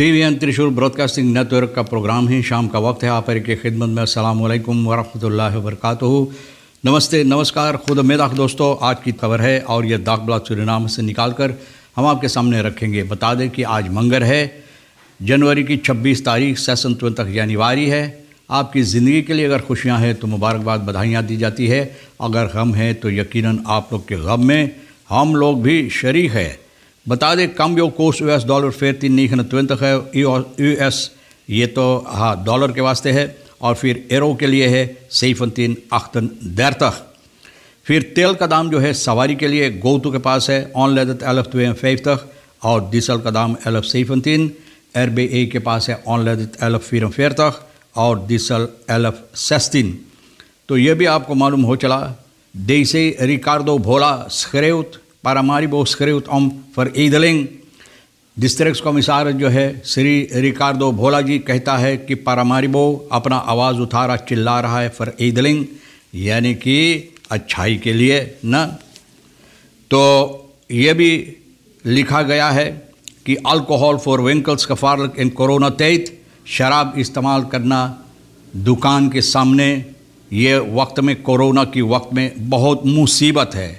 T N Thrissur broadcasting network का programme है शाम का वक्त है आप की खिदमत में असल वरहमल वरक नमस्ते नमस्कार खुद मेदाख दोस्तों आज की खबर है और यह दाखबला सूरीनाम से निकाल कर हम आपके सामने रखेंगे बता दें कि आज मंगर है जनवरी की 26 तारीख सेसन तक जानेवारी है आपकी ज़िंदगी के लिए अगर खुशियाँ हैं तो मुबारकबाद बधाइयाँ दी जाती है अगर गम है तो यकीनन आप लोग के गम में हम लोग भी शरीक है बता दें कम यो यू एस डॉलर फिर तीन नीखन ट्वेंटी है यूएस ये तो हाँ डॉलर के वास्ते है और फिर एरो के लिए है सैफन तीन अख्तन देर तक फिर तेल का दाम जो है सवारी के लिए गोतु के पास है ऑन लेदत एलफ तो फेफ तक और डीजल का दाम एलफ सेफन तीन एयर बे ए के पास है ऑन लेदत एलफ फिर फेर तक और डीजल एलफ सस्तीन तो ये भी आपको मालूम हो चला देसे रिकार्डो भोला स्क्रेउत बोस Maribo Screutum फॉर ईदलिंग डिस्ट्रिक्ट कमिश्नर जो है श्री रिकार्डो भोला जी कहता है कि पारामारिबो अपना आवाज़ उठा रहा चिल्ला रहा है फॉर ईदलिंग यानी कि अच्छाई के लिए न तो ये भी लिखा गया है कि अल्कोहल फॉर वेंकल्स का फार इन कोरोना तेत शराब इस्तेमाल करना दुकान के सामने ये वक्त में कोरोना की वक्त में बहुत मुसीबत है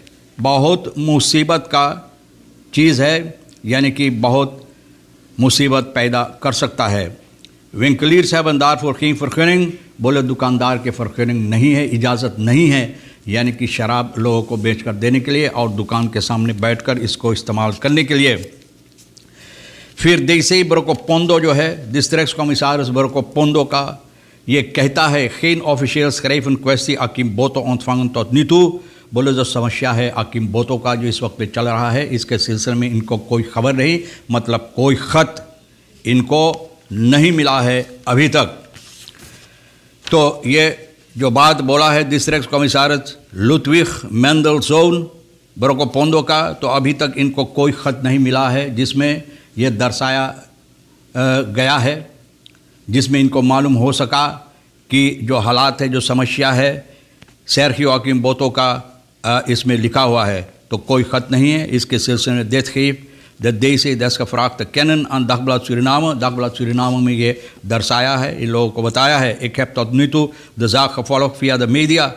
बहुत मुसीबत का चीज़ है यानी कि बहुत मुसीबत पैदा कर सकता है विंकलीर साहबंदार फ़ुरखी फ़ुरखनिंग बोले दुकानदार के फ़ुरखनिंग नहीं है इजाज़त नहीं है यानी कि शराब लोगों को बेच कर देने के लिए और दुकान के सामने बैठ कर इसको इस्तेमाल करने के लिए फिर देसी बरको पोंदो जो है डिस्ट्रेक्स कमिसार बरको पोंदो का ये कहता है खेन ऑफिशियल्स क्रेफ इन क्वेस्टी अकीम बोतो ऑन तो नीतू बोले जो समस्या है अकीम बोतों का जो इस वक्त पे चल रहा है इसके सिलसिले में इनको कोई खबर नहीं मतलब कोई ख़त इनको नहीं मिला है अभी तक तो ये जो बात बोला है दिसरेक्स कमिसारत लुतविख मैंदलसोन बरोको पोंदो का तो अभी तक इनको कोई ख़त नहीं मिला है जिसमें ये दर्शाया गया है जिसमें इनको मालूम हो सका कि जो हालात है जो समस्या है सैरखी वकीम बोतों का इसमें लिखा हुआ है तो कोई ख़त नहीं है इसके सिलसिले में देथ खीफ द दे से दस का फ्राक द कैनन ऑन दखबला सुरनाम दखबला सुरनाम में ये दर्शाया है इन लोगों को बताया है एक है तो द जाक फिया द मीडिया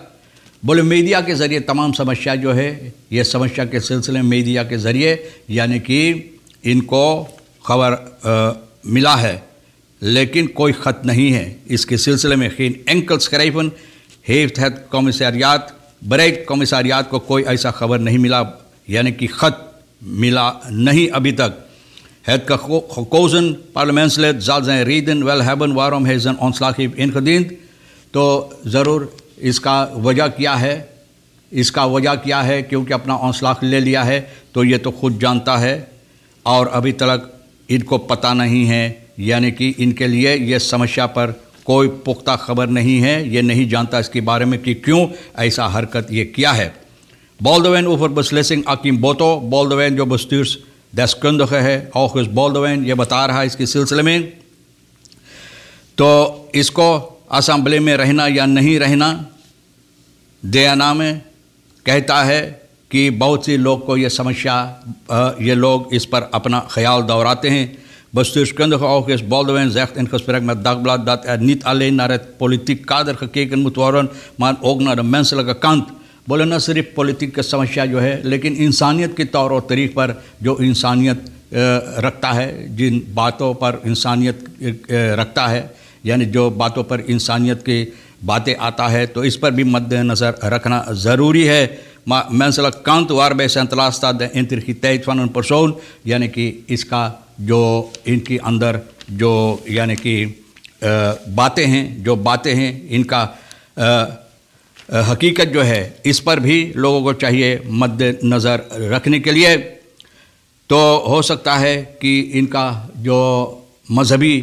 बोले मीडिया के ज़रिए तमाम समस्या जो है ये समस्या के सिलसिले में मीडिया के ज़रिए यानी कि इनको खबर मिला है लेकिन कोई ख़त नहीं है इसके सिलसिले में खीन एंकल स्क्रैफन हेफ्त है कौमसरियात बरेट कमिसारियात को कोई ऐसा खबर नहीं मिला यानी कि ख़त मिला नहीं अभी तक Het gekozen parlementslid zal zijn reden wel hebben waarom hij zijn तो ज़रूर इसका वजह क्या है इसका वजह क्या है क्योंकि अपना हौसलाख ले लिया है तो ये तो खुद जानता है और अभी तक इनको पता नहीं है यानी कि इनके लिए ये समस्या पर कोई पुख्ता खबर नहीं है ये नहीं जानता इसके बारे में कि क्यों ऐसा हरकत ये किया है Baldwin ऊपर beslissing Akim बोतो Baldwin जो bestuursdeskundige है August Baldwin ये बता रहा है इसके सिलसिले में तो इसको असम्बली में रहना या नहीं रहना दयाना में कहता है कि बहुत से लोग को ये समस्या ये लोग इस पर अपना ख्याल दोहराते हैं Bestuurskundige August Baldwin zegt in gesprek met Dagblad dat er niet alleen naar het politiek kader gekeken moet worden, maar ook naar de menselijke kant. बोले न सिर्फ पॉलिटिक की समस्या जो है लेकिन इंसानियत के तौर और तरीक़ पर जो इंसानियत रखता है जिन बातों पर इंसानियत रखता है यानी जो बातों पर इंसानियत की बातें आता है तो इस पर भी मद्देनज़र रखना ज़रूरी है मसला कांत वार संतलास्ता द इंतरखी तय फन परसोन यानी कि इसका जो इनके अंदर जो यानी कि बातें हैं जो बातें हैं इनका आ, हकीकत जो है इस पर भी लोगों को चाहिए मद्द नज़र रखने के लिए तो हो सकता है कि इनका जो मजहबी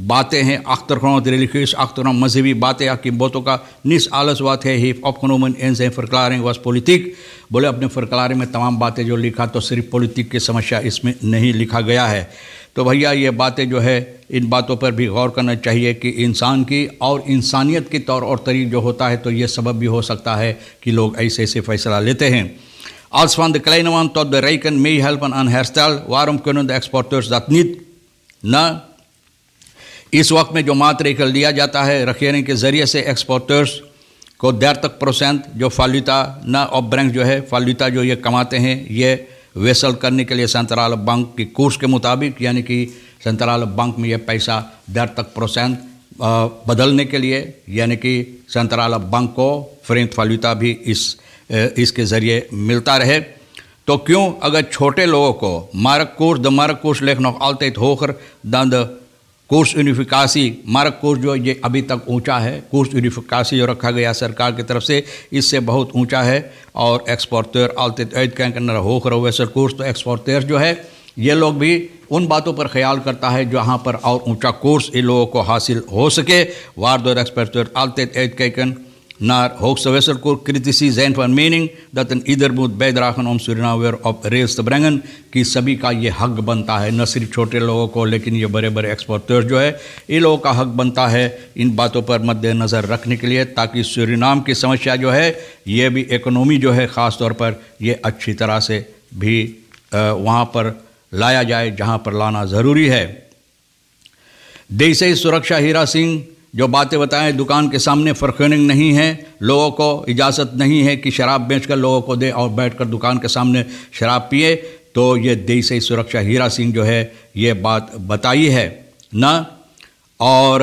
बातें हैं अख्तर अख्तरखानों religiös अख्तर मजहबी बातें आपकी बोतों का निस आलस बात है हिफ ऑफनोमन एन से फरकलारें वस पोलिटिक बोले अपने फरकलारे में तमाम बातें जो लिखा तो सिर्फ पोलिटिक की समस्या इसमें नहीं लिखा गया है तो भैया ये बातें जो है इन बातों पर भी गौर करना चाहिए कि इंसान की और इंसानियत के तौर और तरीक जो होता है तो ये सबब भी हो सकता है कि लोग ऐसे ऐसे फैसला लेते हैं Als द de तो द tot मे rijken अन हेयर स्टाइल वारम कन द एक्सपोर्टर्स dat niet? इस वक्त में जो मात्र एकल लिया जाता है रखेने के ज़रिए से एक्सपोर्टर्स को देर तक प्रोसेंट जो फालुता ना ऑफ ब्रैंक जो है फालुता जो ये कमाते हैं ये वेसल करने के लिए संतराल बैंक के कोर्स के मुताबिक यानी कि संतराल बैंक में यह पैसा देर तक प्रोसेंट बदलने के लिए यानी कि संतराल बैंक को फ्रेंक फालुता भी इस इसके ज़रिए मिलता रहे तो क्यों अगर छोटे लोगों को मारक कोर्स द मारक कोर्स लेखन आलते होकर दंद कोर्स यूनिफिकासी मार्ग कोर्स जो ये अभी तक ऊंचा है कोर्स यूनिफिकासी जो रखा गया सरकार की तरफ से इससे बहुत ऊंचा है और एक्सपोर्टर आलते तो ऐद कैं करना होकर वैसे कोर्स तो एक्सपोर्टर जो है ये लोग भी उन बातों पर ख्याल करता है जहाँ पर और ऊंचा कोर्स इन लोगों को हासिल हो सके वार दो एक्सपर्ट आलते तो कैकन Naar Hoogste critici zijn van mening dat een ieder moet bijdragen om Suriname weer op rails te brengen कि सभी का ये हक बनता है न सिर्फ छोटे लोगों को लेकिन ये बड़े बड़े एक्सपोर्टर्स जो है इन लोगों का हक बनता है इन बातों पर मद्देनज़र रखने के लिए ताकि सूरीनाम की समस्या जो है ये भी इकोनॉमी जो है ख़ास तौर पर ये अच्छी तरह से भी वहाँ पर लाया जाए जहाँ पर लाना ज़रूरी है देसाई सुरक्षा हीरा सिंह जो बातें बताएं दुकान के सामने फरखनिंग नहीं है लोगों को इजाज़त नहीं है कि शराब बेचकर लोगों को दे और बैठकर दुकान के सामने शराब पिए तो ये देश सुरक्षा हीरा सिंह जो है ये बात बताई है न और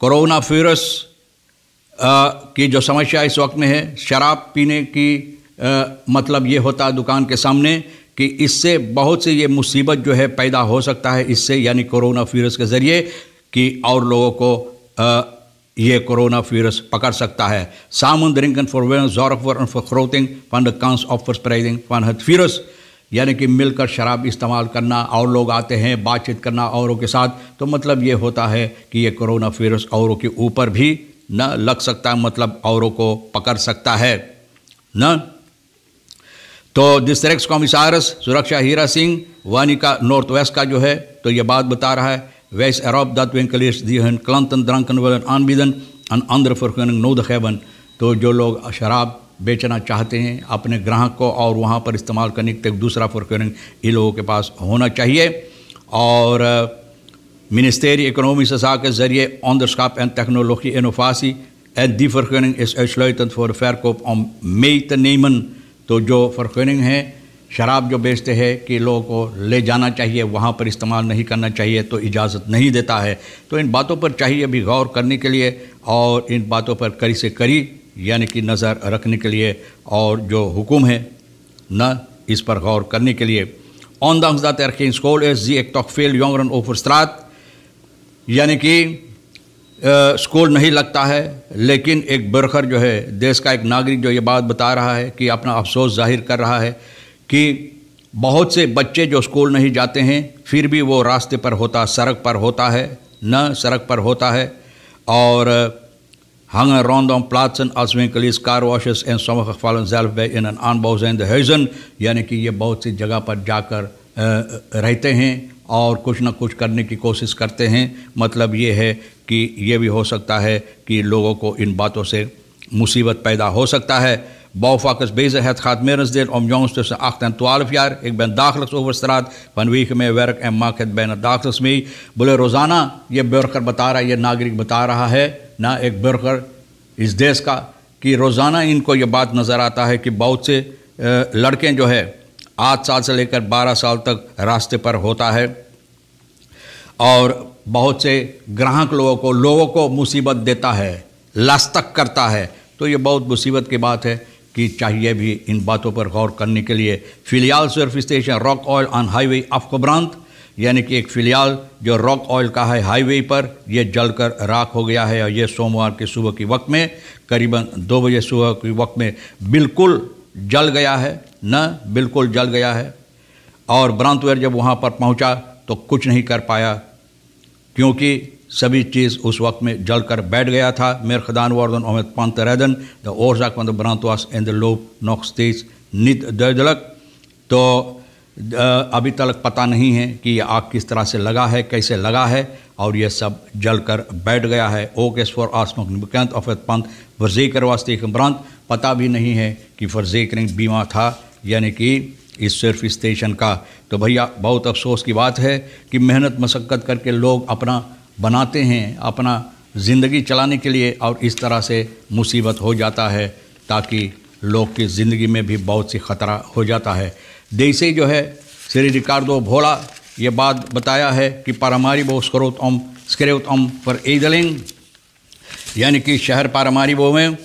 कोरोना वायरस की जो समस्या इस वक्त में है शराब पीने की आ, मतलब ये होता है दुकान के सामने कि इससे बहुत सी ये मुसीबत जो है पैदा हो सकता है इससे यानी कोरोना वायरस के ज़रिए कि और लोगों को ये कोरोना वायरस पकड़ सकता है सामन drinken voor wijn zorgt voor een vergroting van de kans op यानी कि मिलकर शराब इस्तेमाल करना और लोग आते हैं बातचीत करना औरों के साथ तो मतलब ये होता है कि ये कोरोना वायरस औरों के ऊपर भी न लग सकता है मतलब औरों को पकड़ सकता है न तो डिस्ट्रिक्ट कॉमिसारस सुरक्षा हीरा सिंह वानी का नॉर्थ वेस्ट का जो है तो ये बात बता रहा है Wijs erop dat winkeliers die hun klanten dranken willen aanbieden een andere vergunning nodig hebben. तो जो लोग शराब बेचना चाहते हैं अपने ग्राहक को और वहाँ पर इस्तेमाल करने तक दूसरा फॉरकनिंग ये लोगों के पास होना चाहिए और मिनिस्टेरी इकोनॉमी सजा के जरिए onderschap en technologie innovatie en die vergunning is uitsluitend voor de verkoop om mee te nemen. Toen जो vergunning है शराब जो बेचते हैं कि लोगों को ले जाना चाहिए वहाँ पर इस्तेमाल नहीं करना चाहिए तो इजाज़त नहीं देता है तो इन बातों पर चाहिए भी गौर करने के लिए और इन बातों पर करी से करी यानी कि नज़र रखने के लिए और जो हुकुम है न इस पर गौर करने के लिए ऑन द er तरखीन स्कोल एस जी एक तोफेल veel jongeren यानी कि स्कूल नहीं लगता है लेकिन एक बरखर जो है देश का एक नागरिक जो ये बात बता रहा है कि अपना अफसोस जाहिर कर रहा है कि बहुत से बच्चे जो स्कूल नहीं जाते हैं फिर भी वो रास्ते पर होता सड़क पर होता है न सड़क पर होता है और hangen rondom plaatsen als winkeliers, carwashes en sommige vallen zelf bij in आन aanbouw एंड huizen. यानी कि ये बहुत सी जगह पर जाकर रहते हैं और कुछ ना कुछ करने की कोशिश करते हैं मतलब ये है कि ये भी हो सकता है कि लोगों को इन बातों से मुसीबत पैदा हो सकता है bouwvakkersbezigheid gaat meer om jongens tussen 8 en 12 jaar. Ik ben dagelijks over straat vanwege mijn werk en maak het bijna dagelijks mee. बोले Rosanna, je burger बता je nagrik ये ha hai. Na, है burger is deska. Ki Rosanna रोज़ाना इनको ये बात नज़र आता है कि बहुत से लड़के जो है आठ साल से लेकर बारह साल तक रास्ते पर होता है और बहुत से ग्राहक लोगों को लोगों को मुसीबत देता है लास्तक करता है तो ये बहुत मुसीबत की बात है कि चाहिए भी इन बातों पर गौर करने के लिए फिलहाल सिर्फ स्टेशन रॉक ऑयल ऑन हाईवे अफकब्रांत यानी कि एक फिलहाल जो रॉक ऑयल का है हाईवे पर यह जलकर राख हो गया है और यह सोमवार के सुबह के वक्त में करीबन दो बजे सुबह के वक्त में बिल्कुल जल गया है न बिल्कुल जल गया है और ब्रांतवेयर जब वहाँ पर पहुँचा तो कुछ नहीं कर पाया क्योंकि सभी चीज़ उस वक्त में जल कर बैठ गया था मेर खदान वर्दन अहमद पंत रैदन द ओरजाक पंत ब्रांतवास एंड द लोप तेज नित दलक तो अभी तक पता नहीं है कि यह आग किस तरह से लगा है कैसे लगा है और यह सब जल कर बैठ गया है ओ केस फॉर आस निकंत अफेद पंत फरजेकर वास्ते ब्रांत पता भी नहीं है कि फरजेकर बीमा था यानी कि इस सिर्फ स्टेशन का तो भैया बहुत अफसोस की बात है कि मेहनत मशक्क़त करके लोग अपना बनाते हैं अपना ज़िंदगी चलाने के लिए और इस तरह से मुसीबत हो जाता है ताकि लोग की ज़िंदगी में भी बहुत सी खतरा हो जाता है देसे जो है श्री रिकार्डो भोला ये बात बताया है कि पारमारी वो स्क्रोतम स्क्रेवतम पर ईदलिंग यानी कि शहर पारमारी वो में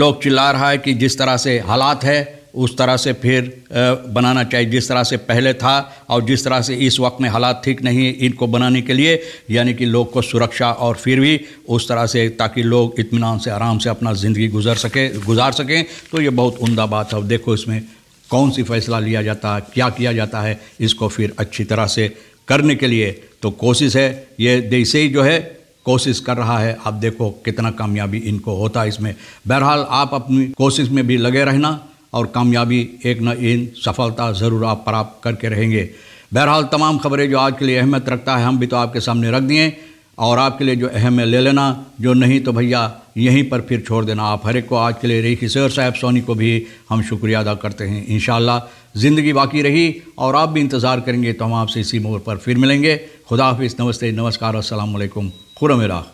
लोग चिल्ला रहा है कि जिस तरह से हालात है उस तरह से फिर बनाना चाहिए जिस तरह से पहले था और जिस तरह से इस वक्त में हालात ठीक नहीं है इनको बनाने के लिए यानी कि लोग को सुरक्षा और फिर भी उस तरह से ताकि लोग इतमान से आराम से अपना ज़िंदगी गुजर सके गुजार सकें तो ये बहुत उमदा बात है अब देखो इसमें कौन सी फैसला लिया जाता है क्या किया जाता है इसको फिर अच्छी तरह से करने के लिए तो कोशिश है ये देश ही जो है कोशिश कर रहा है आप देखो कितना कामयाबी इनको होता है इसमें बहरहाल आप अपनी कोशिश में भी लगे रहना और कामयाबी एक न इन सफलता ज़रूर आप प्राप्त करके रहेंगे बहरहाल तमाम खबरें जो आज के लिए अहमियत रखता है हम भी तो आपके सामने रख दिए और आपके लिए जो अहम है ले लेना जो नहीं तो भैया यहीं पर फिर छोड़ देना आप हर एक को आज के लिए रेखी किशोर साहब सोनी को भी हम शुक्रिया अदा करते हैं इन ज़िंदगी बाकी रही और आप भी इंतज़ार करेंगे तो हम आपसे इसी मोड़ पर फिर मिलेंगे खुदाफि नमस्ते नमस्कार खुरम राख